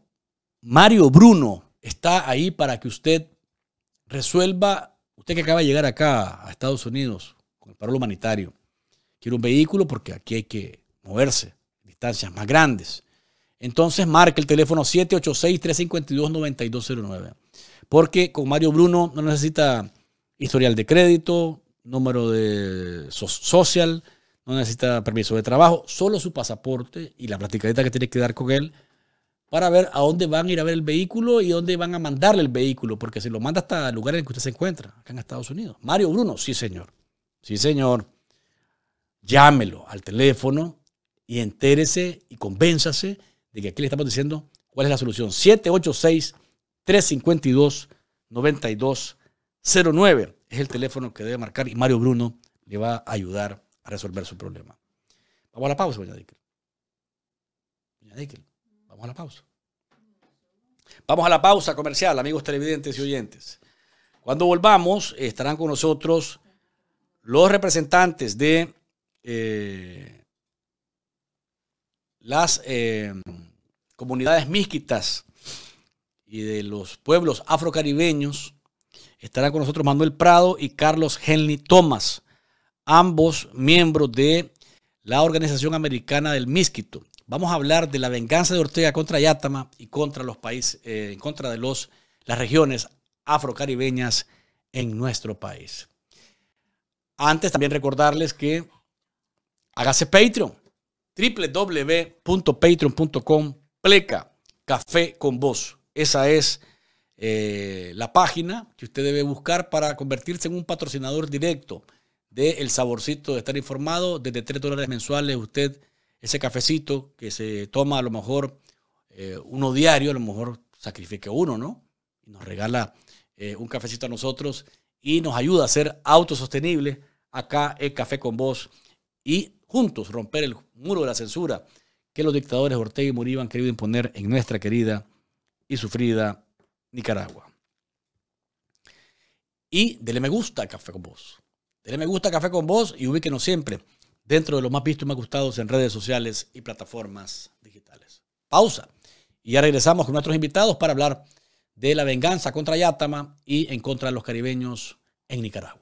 Mario Bruno está ahí para que usted resuelva, usted que acaba de llegar acá a Estados Unidos con el paro humanitario, quiere un vehículo porque aquí hay que moverse, distancias más grandes. Entonces marque el teléfono 786-352-9209. Porque con Mario Bruno no necesita historial de crédito, número de social, no necesita permiso de trabajo, solo su pasaporte y la platicadita que tiene que dar con él para ver a dónde van a ir a ver el vehículo y dónde van a mandarle el vehículo, porque se lo manda hasta el lugar en el que usted se encuentra, acá en Estados Unidos. Mario Bruno, sí señor, sí señor, llámelo al teléfono y entérese y convénzase de que aquí le estamos diciendo cuál es la solución. 786-352-9209 es el teléfono que debe marcar y Mario Bruno le va a ayudar a resolver su problema. Vamos a la pausa, doña Doña vamos a la pausa. Vamos a la pausa comercial, amigos televidentes y oyentes. Cuando volvamos, estarán con nosotros los representantes de eh, las eh, comunidades místicas y de los pueblos afrocaribeños Estarán con nosotros Manuel Prado y Carlos Henley Thomas, ambos miembros de la Organización Americana del Misquito. Vamos a hablar de la venganza de Ortega contra Yátama y contra los países, eh, en contra de los, las regiones afrocaribeñas en nuestro país. Antes también recordarles que hágase Patreon, www.patreon.com pleca, café con vos. Esa es eh, la página que usted debe buscar para convertirse en un patrocinador directo de El Saborcito, de estar informado. Desde 3 dólares mensuales, usted ese cafecito que se toma a lo mejor eh, uno diario, a lo mejor sacrifique uno, ¿no? Y nos regala eh, un cafecito a nosotros y nos ayuda a ser autosostenibles acá el Café con Vos y juntos romper el muro de la censura que los dictadores Ortega y Murillo han querido imponer en nuestra querida y sufrida Nicaragua. Y dele me gusta a Café con Vos. Dele me gusta a Café con Vos y ubíquenos siempre dentro de los más vistos y más gustados en redes sociales y plataformas digitales. Pausa. Y ya regresamos con nuestros invitados para hablar de la venganza contra Yatama y en contra de los caribeños en Nicaragua.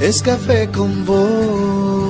es café con vos.